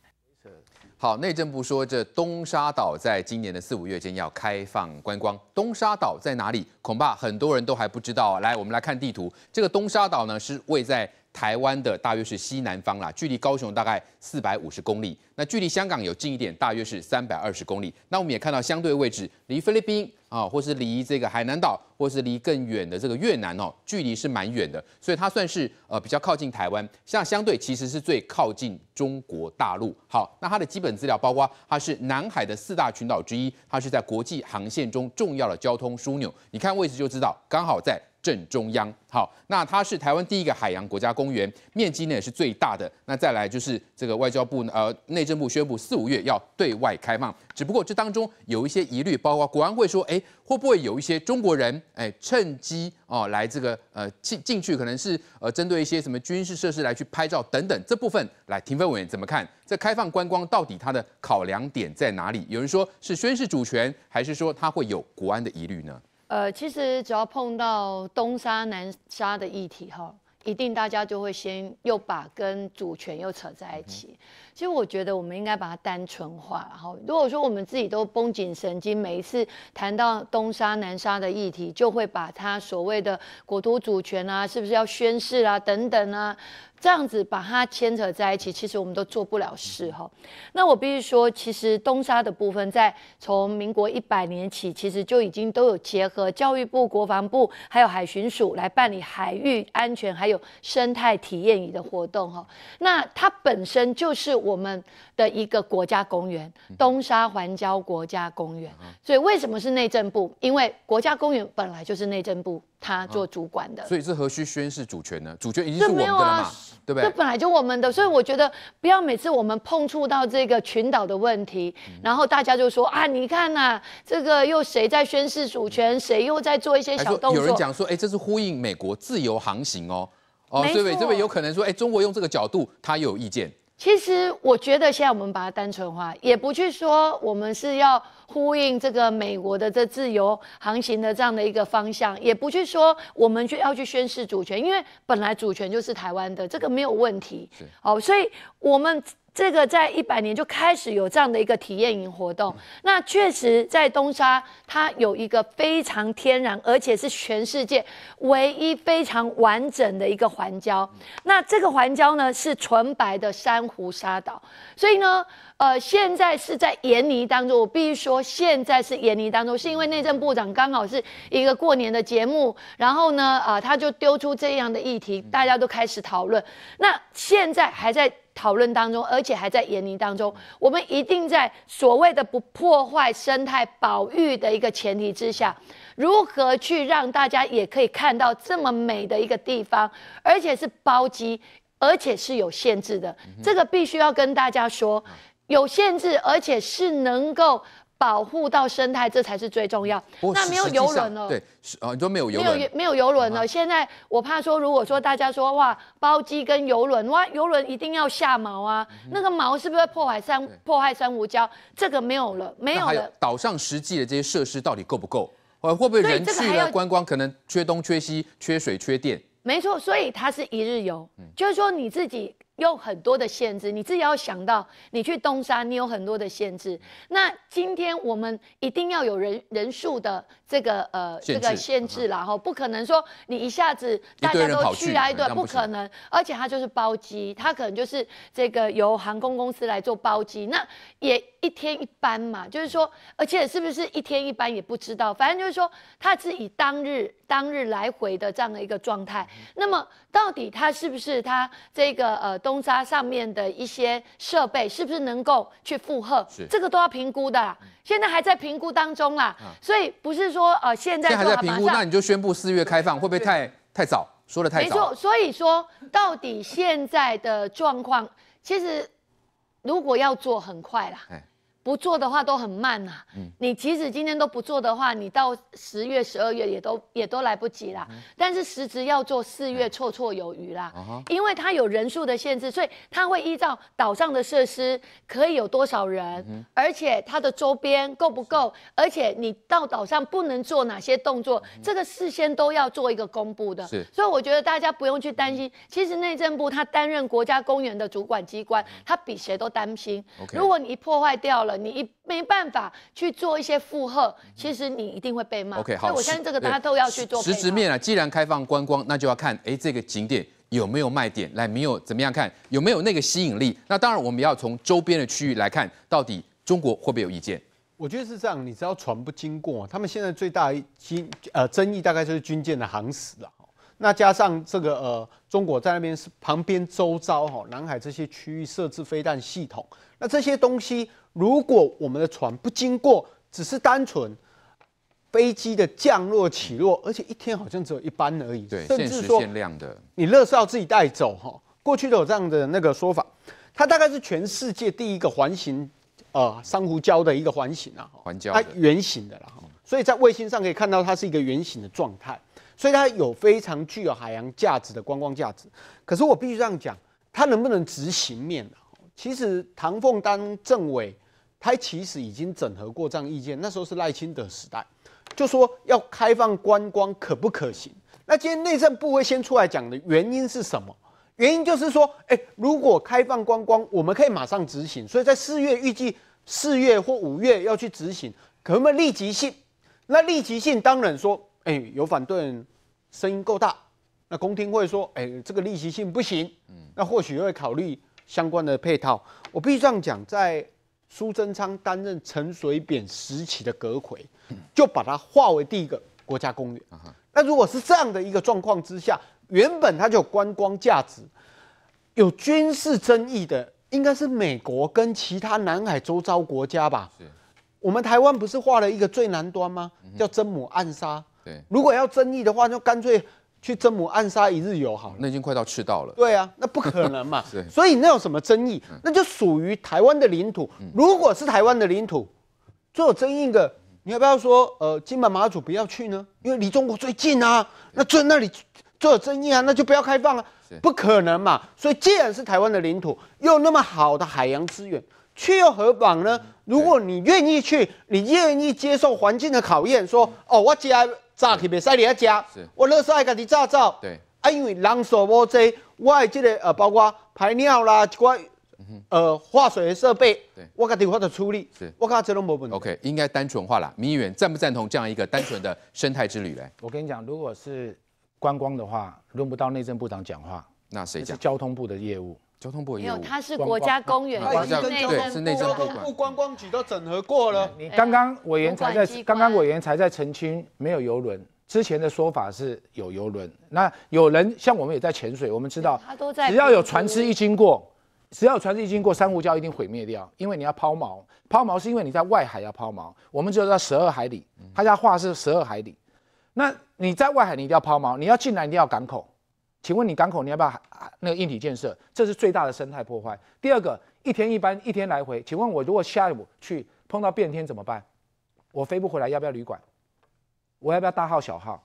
好，内政部说这东沙岛在今年的四五月间要开放观光。东沙岛在哪里？恐怕很多人都还不知道。来，我们来看地图。这个东沙岛呢，是位在台湾的，大约是西南方啦，距离高雄大概四百五十公里。那距离香港有近一点，大约是三百二十公里。那我们也看到相对位置，离菲律宾。啊，或是离这个海南岛，或是离更远的这个越南哦，距离是蛮远的，所以它算是呃比较靠近台湾，像相对其实是最靠近中国大陆。好，那它的基本资料包括它是南海的四大群岛之一，它是在国际航线中重要的交通枢纽。你看位置就知道，刚好在。正中央好，那它是台湾第一个海洋国家公园，面积呢也是最大的。那再来就是这个外交部呃内政部宣布四五月要对外开放，只不过这当中有一些疑虑，包括国安会说，哎会不会有一些中国人哎趁机哦来这个呃进进去，可能是呃针对一些什么军事设施来去拍照等等这部分，来，庭分委员怎么看这开放观光到底它的考量点在哪里？有人说是宣示主权，还是说它会有国安的疑虑呢？呃，其实只要碰到东沙、南沙的议题哈，一定大家就会先又把跟主权又扯在一起。其实我觉得我们应该把它单纯化哈。如果说我们自己都绷紧神经，每一次谈到东沙、南沙的议题，就会把它所谓的国土主权啊，是不是要宣誓啊，等等啊。这样子把它牵扯在一起，其实我们都做不了事哈。那我必须说，其实东沙的部分，在从民国一百年起，其实就已经都有结合教育部、国防部还有海巡署来办理海域安全还有生态体验仪的活动哈。那它本身就是我们的一个国家公园——东沙环礁国家公园。所以为什么是内政部？因为国家公园本来就是内政部它做主管的。所以是何须宣誓主权呢？主权已经是我们的嘛。这本来就我们的，所以我觉得不要每次我们碰触到这个群岛的问题，然后大家就说啊，你看呐，这个又谁在宣示主权，谁又在做一些小动作？有人讲说，哎，这是呼应美国自由航行哦，哦，这位这位有可能说，哎，中国用这个角度，他有意见。其实我觉得现在我们把它单纯化，也不去说我们是要。呼应这个美国的这自由航行的这样的一个方向，也不去说我们去要去宣示主权，因为本来主权就是台湾的，这个没有问题。是，好，所以我们。这个在一百年就开始有这样的一个体验营活动。那确实在东沙，它有一个非常天然，而且是全世界唯一非常完整的一个环礁。那这个环礁呢，是纯白的珊瑚沙岛。所以呢，呃，现在是在研泥当中。我必须说，现在是研泥当中，是因为内政部长刚好是一个过年的节目，然后呢，啊，他就丢出这样的议题，大家都开始讨论。那现在还在。讨论当中，而且还在研拟当中。我们一定在所谓的不破坏生态保育的一个前提之下，如何去让大家也可以看到这么美的一个地方，而且是包机，而且是有限制的。这个必须要跟大家说，有限制，而且是能够。保护到生态，这才是最重要。那没有游轮了，对，啊，你说没有游轮，没有没有游轮了。现在我怕说，如果说大家说哇，包机跟游轮，哇，游轮一定要下锚啊，那个锚是不是破坏珊破坏珊瑚礁？这个没有了，没有了。岛上实际的这些设施到底够不够？呃，会不会人去了观光可能缺东缺西，缺水缺电。没错，所以它是一日游，就是说你自己。有很多的限制，你自己要想到，你去东山，你有很多的限制。那今天我们一定要有人人数的这个呃这个限制，然后不可能说你一下子大家都去啊，一堆不可能。而且它就是包机，它可能就是这个由航空公司来做包机，那也。一天一班嘛，就是说，而且是不是一天一班也不知道，反正就是说，它是以当日当日来回的这样的一个状态。那么，到底它是不是它这个呃东沙上面的一些设备是不是能够去负荷？是这个都要评估的，现在还在评估当中啦。所以不是说呃现在还在评估，那你就宣布四月开放会不会太太早？说的太早。没错，所以说到底现在的状况，其实如果要做很快啦。不做的话都很慢呐。嗯，你即使今天都不做的话，你到十月、十二月也都也都来不及啦。但是实质要做四月绰绰有余啦，因为它有人数的限制，所以它会依照岛上的设施可以有多少人，而且它的周边够不够，而且你到岛上不能做哪些动作，这个事先都要做一个公布的。是。所以我觉得大家不用去担心。其实内政部他担任国家公园的主管机关，他比谁都担心。如果你一破坏掉了。你没办法去做一些负荷，其实你一定会被骂。OK，好，我相信这个家都要去做。实质面啊，既然开放观光，那就要看，哎，这个景点有没有卖点，来没有怎么样看有没有那个吸引力。那当然，我们要从周边的区域来看，到底中国会不会有意见？我觉得是这样，你知道船不经过，他们现在最大经呃争议大概就是军舰的航驶了。那加上这个呃，中国在那边是旁边周遭哈，南海这些区域设置飞弹系统。那这些东西，如果我们的船不经过，只是单纯飞机的降落起落，而且一天好像只有一班而已，对，至实限量的。你乐是要自己带走哈。过去都有这样的那个说法，它大概是全世界第一个环形呃珊瑚礁的一个环形啊，环礁，它圆形的啦，所以在卫星上可以看到，它是一个圆形的状态，所以它有非常具有海洋价值的观光价值。可是我必须这样讲，它能不能执行面呢？其实唐凤丹政委，他其实已经整合过这样意见。那时候是赖清德时代，就说要开放观光可不可行？那今天内政部会先出来讲的原因是什么？原因就是说，哎，如果开放观光，我们可以马上执行。所以在四月预计四月或五月要去执行，可不没有立即性？那立即性当然说，哎，有反对声音够大，那公听会说，哎，这个立即性不行。嗯，那或许会考虑。相关的配套，我必须这样讲，在苏贞昌担任陈水扁时期的阁魁，就把它划为第一个国家公园。那如果是这样的一个状况之下，原本它就有观光价值，有军事争议的，应该是美国跟其他南海周遭国家吧？我们台湾不是画了一个最南端吗？叫真母暗沙。如果要争议的话，就干脆。去真母暗杀一日游好，那已经快到赤道了。对啊，那不可能嘛。所以那有什么争议？那就属于台湾的领土。如果是台湾的领土，最有争议的，你要不要说呃金门马祖不要去呢？因为离中国最近啊，那最那里最有争议啊，那就不要开放啊，不可能嘛。所以既然是台湾的领土，又那么好的海洋资源，去又何妨呢？如果你愿意去，你愿意接受环境的考验，说哦我然炸起袂使你阿食，我勒使家己炸走，啊，因为人数无济，我即个呃包括排尿啦一挂呃化水设备，对，我家己负责处理，我家这拢无问题。OK，应该单纯化啦。民议员赞不赞同这样一个单纯的生态之旅嘞？我跟你讲，如果是观光的话，轮不到内政部长讲话，那谁讲？是交通部的业务。交通部也有，它是国家公园内是内政部观光局都整合过了。你刚刚委员才在，刚刚委员才在澄清没有游轮，之前的说法是有游轮。那有人像我们也在潜水，我们知道，只要有船只一经过，只要有船只一经过珊瑚礁一定毁灭掉，因为你要抛锚，抛锚是因为你在外海要抛锚，我们只有在十二海里，他家话是十二海里，那你在外海你一定要抛锚，你要进来一定要港口。请问你港口你要不要那个硬体建设？这是最大的生态破坏。第二个，一天一班，一天来回。请问我如果下午去碰到变天怎么办？我飞不回来，要不要旅馆？我要不要大号小号？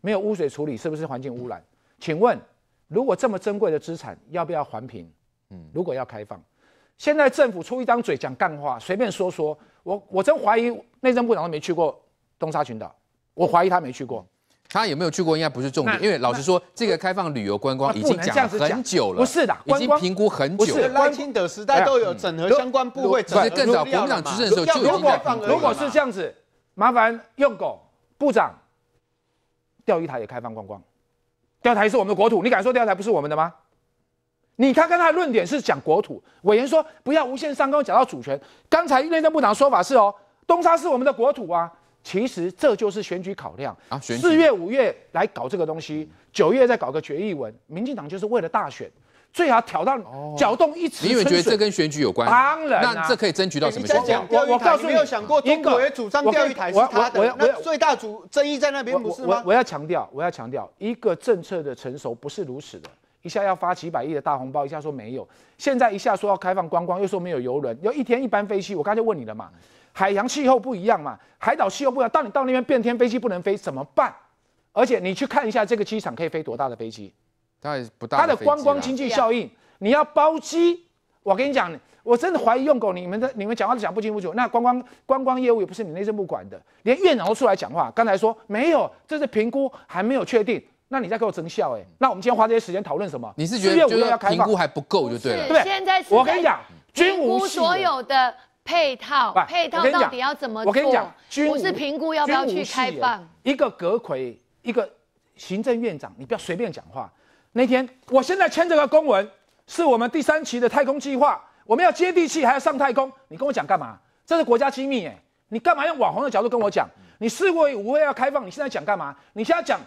没有污水处理，是不是环境污染？请问，如果这么珍贵的资产，要不要环评？嗯，如果要开放，现在政府出一张嘴讲干话，随便说说。我我真怀疑内政部长没去过东沙群岛，我怀疑他没去过。他有没有去过，应该不是重点，因为老实说，这个开放旅游观光已经讲很久了。不是的，已经评估很久。了。是，拉金德时代都有整合相关部位，整合更早部长执政的时候就已经。放。果如果是这样子，麻烦用狗部长，钓鱼台也开放观光，钓台是我们的国土，你敢说钓台不是我们的吗？你看看他的论点是讲国土，委员说不要无限上纲，讲到主权。刚才内政部长说法是哦，东沙是我们的国土啊。其实这就是选举考量啊，选四月五月来搞这个东西，九月再搞个决议文，民进党就是为了大选，最好挑到搅动一池。你认为觉得这跟选举有关？当然，那这可以争取到什么结果？我告诉你，有想过一国也主张钓鱼台是他的，要最大主争议在那边不是吗？我我要强调，我要强调，一个政策的成熟不是如此的，一下要发几百亿的大红包，一下说没有，现在一下说要开放观光，又说没有游轮，要一天一班飞机。我刚才问你了嘛？海洋气候不一样嘛，海岛气候不一样。当你到那边变天，飞机不能飞，怎么办？而且你去看一下这个机场可以飞多大的飞机，它的观光经济效应，你要包机。我跟你讲，我真的怀疑用狗你们的，你们讲话都讲不清不楚。那观光观光业务也不是你内政部管的，连院长都出来讲话，刚才说没有，这是评估还没有确定。那你在给我争效？哎，那我们今天花这些时间讨论什么？你是觉得就评估还不够就对了，对不对？现在我跟你讲，均无所有的。配套配套到底要怎么做？我跟你讲，不是评估要不要去开放一个阁魁，一个行政院长，你不要随便讲话。那天我现在签这个公文，是我们第三期的太空计划，我们要接地气，还要上太空。你跟我讲干嘛？这是国家机密耶！你干嘛用网红的角度跟我讲？你试过五会要开放，你现在讲干嘛？你现在讲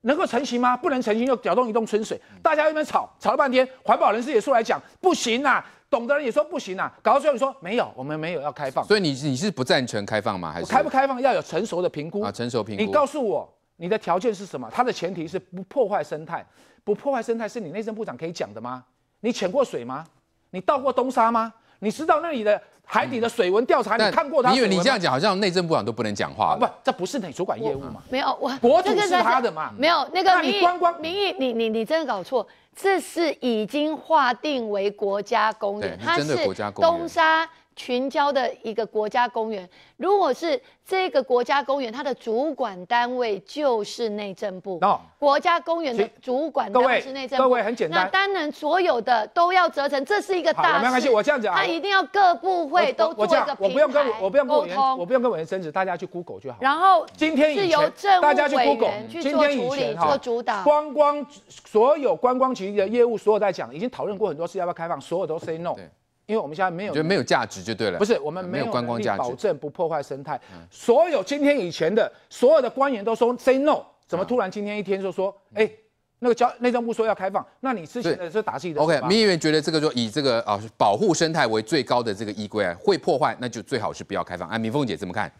能够成型吗？不能成型就搅动一桶春水，大家一边吵吵了半天，环保人士也出来讲不行呐。懂的人也说不行啊，搞到最后你说没有，我们没有要开放。所以你你是不赞成开放吗？还是开不开放要有成熟的评估啊？成熟评估，你告诉我你的条件是什么？它的前提是不破坏生态，不破坏生态是你内政部长可以讲的吗？你潜过水吗？你到过东沙吗？你知道那里的海底的水文调查？你看过它？你以为你这样讲好像内政部长都不能讲话？不，这不是你主管业务嘛？没有，我国土是他的嘛？没有那个，你光光民意，你你你真的搞错。这是已经划定为国家公园，它是东沙。群交的一个国家公园，如果是这个国家公园，它的主管单位就是内政部。哦，国家公园的主管单位是内政。各位很简单，那当然所有的都要折成，这是一个大，没关系，我这样讲啊。他一定要各部会都做一个平台沟通，我不用跟委员争执，大家去 Google 就好。然后今天是由政府委员去做处理，做主导。观光所有观光局的业务，所有在讲，已经讨论过很多次要不要开放，所有都 say no。因为我们现在没有，觉得没有价值就对了。不是，我们没有观光价值，保证不破坏生态。所有今天以前的所有的官员都说 say no，怎么突然今天一天就说，哎，那个交内政部说要开放，那你之前是打自己的。O K，民议员觉得这个说以这个啊保护生态为最高的这个依规啊，会破坏，那就最好是不要开放。哎，民凤姐怎么看？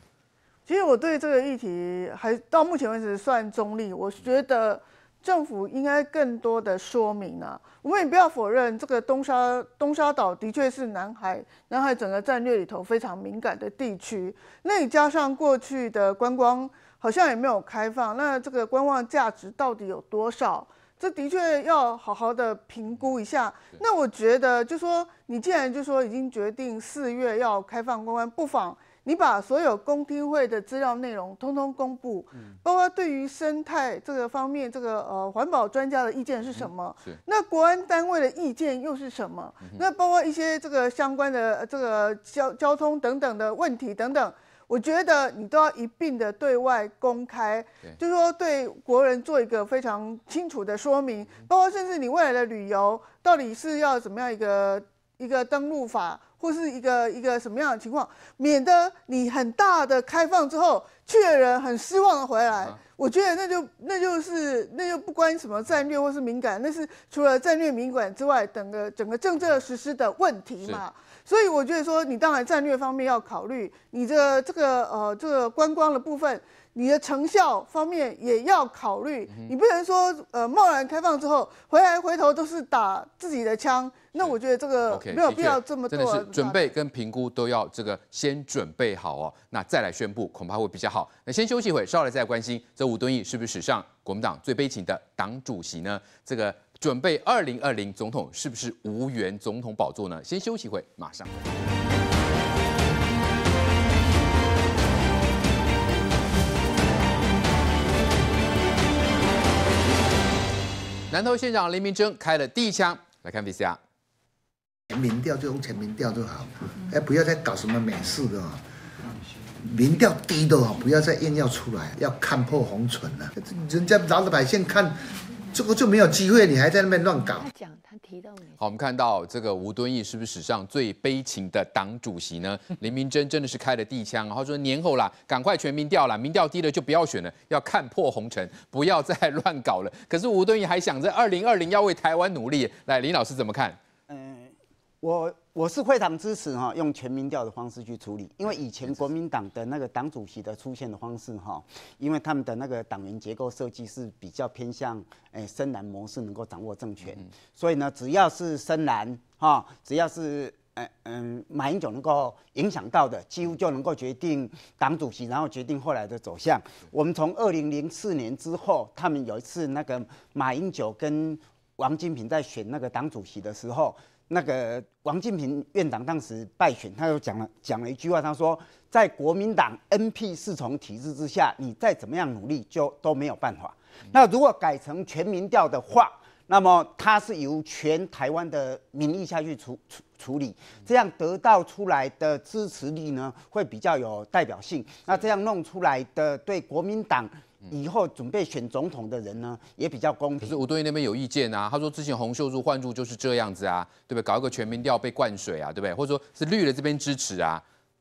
其实我对这个议题还到目前为止算中立，我觉得。政府应该更多的说明啊。我们也不要否认，这个东沙东沙岛的确是南海南海整个战略里头非常敏感的地区。那你加上过去的观光好像也没有开放，那这个观光价值到底有多少？这的确要好好的评估一下。那我觉得，就说你既然就说已经决定四月要开放观光，不妨。你把所有公听会的资料内容通通公布，包括对于生态这个方面，这个呃环保专家的意见是什么？那国安单位的意见又是什么？那包括一些这个相关的这个交交通等等的问题等等，我觉得你都要一并的对外公开，就是说对国人做一个非常清楚的说明，包括甚至你未来的旅游到底是要怎么样一个。一个登录法，或是一个一个什么样的情况，免得你很大的开放之后，去的人很失望的回来。我觉得那就那就是那就不关什么战略或是敏感，那是除了战略敏感之外，整个整个政策实施的问题嘛。所以我觉得说，你当然战略方面要考虑，你这这个呃这个观光的部分。你的成效方面也要考虑，你不能说呃，贸然开放之后回来回头都是打自己的枪，那我觉得这个没有必要这么做。真的准备跟评估都要这个先准备好哦，那再来宣布恐怕会比较好。那先休息会，稍后来再关心这吴敦义是不是史上国民党最悲情的党主席呢？这个准备二零二零总统是不是无缘总统宝座呢？先休息会，马上。南投县长林明溱开了第一枪，来看 VCR。民调就用民调就好，哎，不要再搞什么美式的，民调低的啊，不要再硬要出来，要看破红唇了，人家老百姓看。这个就没有机会，你还在那边乱搞。讲他提到你。好，我们看到这个吴敦义是不是史上最悲情的党主席呢？林明珍真的是开了第一枪，后说年后啦，赶快全民调啦，民调低了就不要选了，要看破红尘，不要再乱搞了。可是吴敦义还想着二零二零要为台湾努力。来，林老师怎么看？嗯，我。我是非常支持哈，用全民调的方式去处理，因为以前国民党的那个党主席的出现的方式哈，因为他们的那个党员结构设计是比较偏向诶深蓝模式能够掌握政权，所以呢，只要是深蓝哈，只要是嗯嗯马英九能够影响到的，几乎就能够决定党主席，然后决定后来的走向。我们从二零零四年之后，他们有一次那个马英九跟王金平在选那个党主席的时候。那个王金平院长当时败选，他就讲了讲了一句话，他说：“在国民党 NP 四重体制之下，你再怎么样努力，就都没有办法。那如果改成全民调的话，那么它是由全台湾的民意下去处处处理，这样得到出来的支持率呢，会比较有代表性。那这样弄出来的对国民党。”以后准备选总统的人呢，也比较公平。可是吴敦义那边有意见啊，他说之前洪秀柱换柱就是这样子啊，对不对？搞一个全民调被灌水啊，对不对？或者说是绿的这边支持啊，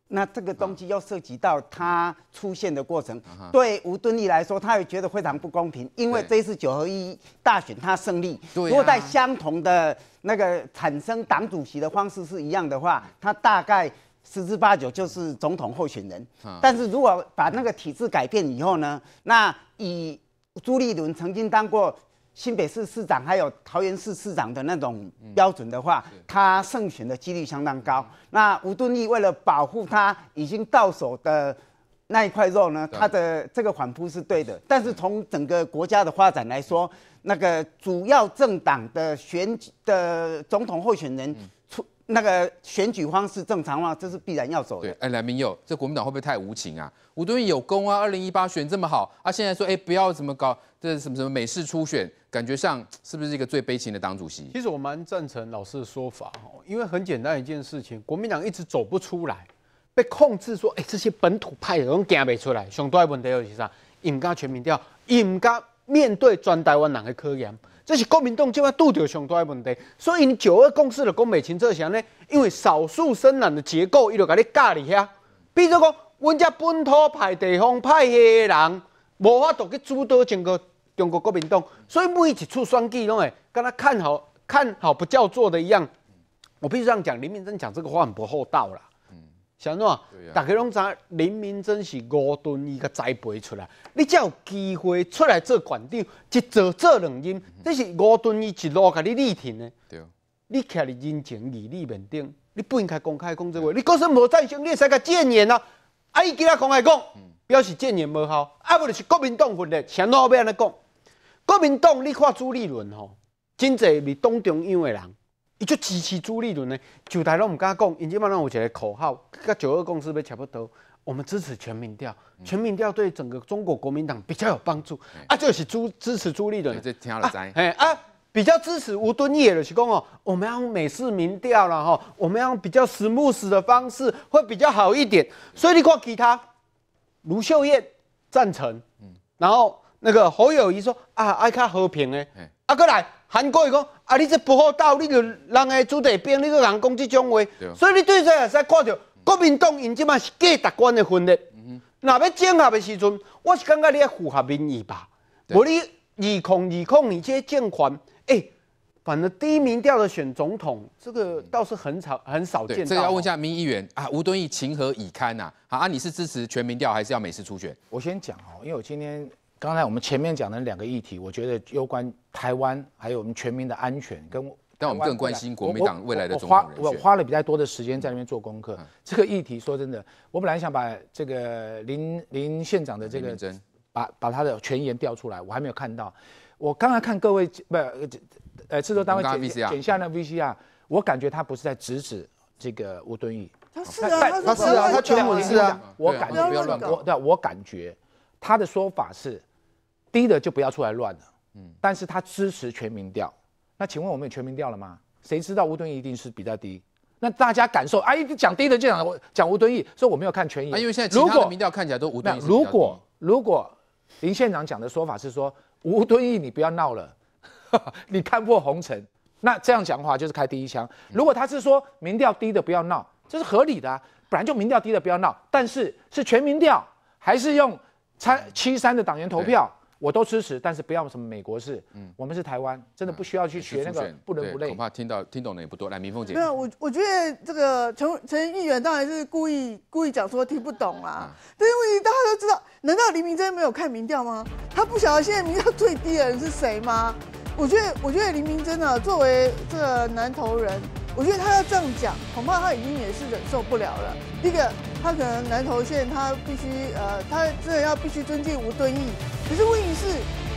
那这个东西又涉及到他出现的过程，对吴敦义来说，他也觉得非常不公平，因为这次九合一大选他胜利，如果在相同的那个产生党主席的方式是一样的话，他大概。十之八九就是总统候选人。但是如果把那个体制改变以后呢，那以朱立伦曾经当过新北市市长，还有桃园市市长的那种标准的话，他胜选的几率相当高。那吴敦义为了保护他已经到手的那一块肉呢，他的这个反扑是对的。但是从整个国家的发展来说，那个主要政党的选的总统候选人。那个选举方式正常化，这是必然要走的。对，哎，赖明佑，这国民党会不会太无情啊？吴敦义有功啊，二零一八选这么好，啊，现在说哎不要怎么搞，这什么什么美式初选，感觉上是不是一个最悲情的党主席？其实我蛮赞成老师的说法哦，因为很简单一件事情，国民党一直走不出来，被控制说哎这些本土派的人走不出来，相大问题有其啥？伊唔全民调，伊唔面对全台湾人的科研。这是国民党这块拄到上大问题，所以九二共识的讲未清楚啥呢？因为少数生人，的结构伊就甲你架里遐。比如讲，阮遮本土派、地方派的人，无法度去主导整个中国国民党，所以每一次选举拢会，敢他看好看好不叫做的一样。我必须这样讲，林明正讲这个话很不厚道了。想怎啊？大家拢知林明真是五吨伊个栽培出来，你才有机会出来做县长，一做做两年，你是五吨伊一路甲你力挺呢。你徛伫人情义理面顶，你不应该公开讲这话。你讲说无赞成，你使甲谏言啊！伊今仔公开讲，表示谏言无效。啊，不就是国民党分裂？想怎后边安尼讲？国民党，你看朱立伦吼，真侪是党中央的人。你就支持朱立伦呢，就大陆唔敢讲，以前嘛，我有一个口号，甲九二共识，不差不多。我们支持全民调，全民调对整个中国国民党比较有帮助。啊，就是朱支持朱立伦，这听了知。哎啊，比较支持吴敦义的是讲哦，我们要用美式民调，了哈，我们要用比较实务实的方式，会比较好一点。所以你看其他卢秀燕赞成，嗯，然后那个侯友谊说啊，爱看和平哎，啊，过来。韩国伊讲啊，你这不厚道，你就人诶主题兵，你搁人讲即种话，所以你对这也使看着国民党用即嘛是假达官的分裂。嗯哼，若要整合的时阵，我是感觉你阿符合民意吧，无你二抗二抗，你即个政权，哎，反正低民调的选总统，这个倒是很少很少见到。这个要问一下民议员啊，吴敦义情何以堪呐？好啊，你是支持全民调，还是要每次初选？我先讲哦，因为我今天。刚才我们前面讲的两个议题，我觉得攸关台湾，还有我们全民的安全。跟但我们更关心国民党未来的总统我我花了比较多的时间在那边做功课。这个议题说真的，我本来想把这个林林县长的这个把把他的全言调出来，我还没有看到。我刚才看各位不呃，制作单位剪剪下那 V C r 我感觉他不是在直指这个吴敦义。他是啊，他是啊，他全部是啊。我感觉不要乱播，对啊，我感觉。他的说法是，低的就不要出来乱了。嗯，但是他支持全民调。那请问我们有全民调了吗？谁知道吴敦义一定是比较低。那大家感受，哎，讲低的就讲我讲吴敦义，说我没有看全意。因为现在其他的民调看起来都吴敦义如果如果林县长讲的说法是说吴敦义你不要闹了，你看破红尘。那这样讲话就是开第一枪。如果他是说民调低的不要闹，这是合理的，本来就民调低的不要闹。但是是全民调还是用？参七三的党员投票，我都支持，但是不要什么美国式。嗯，我们是台湾，真的不需要去学那个不伦不类。恐怕听到听懂的也不多。来，明凤姐。没有，我我觉得这个陈陈议员当然是故意故意讲说听不懂啦。但是问题大家都知道，难道黎明真的没有看民调吗？他不晓得现在民调最低的人是谁吗？我觉得，我觉得黎明真的作为这个南投人。我觉得他要这样讲，恐怕他已经也是忍受不了了。第一个，他可能南投县他必须，呃，他真的要必须尊敬吴敦义。可是问题是，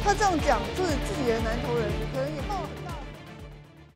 他这样讲，就是自己的南投人，可能也放。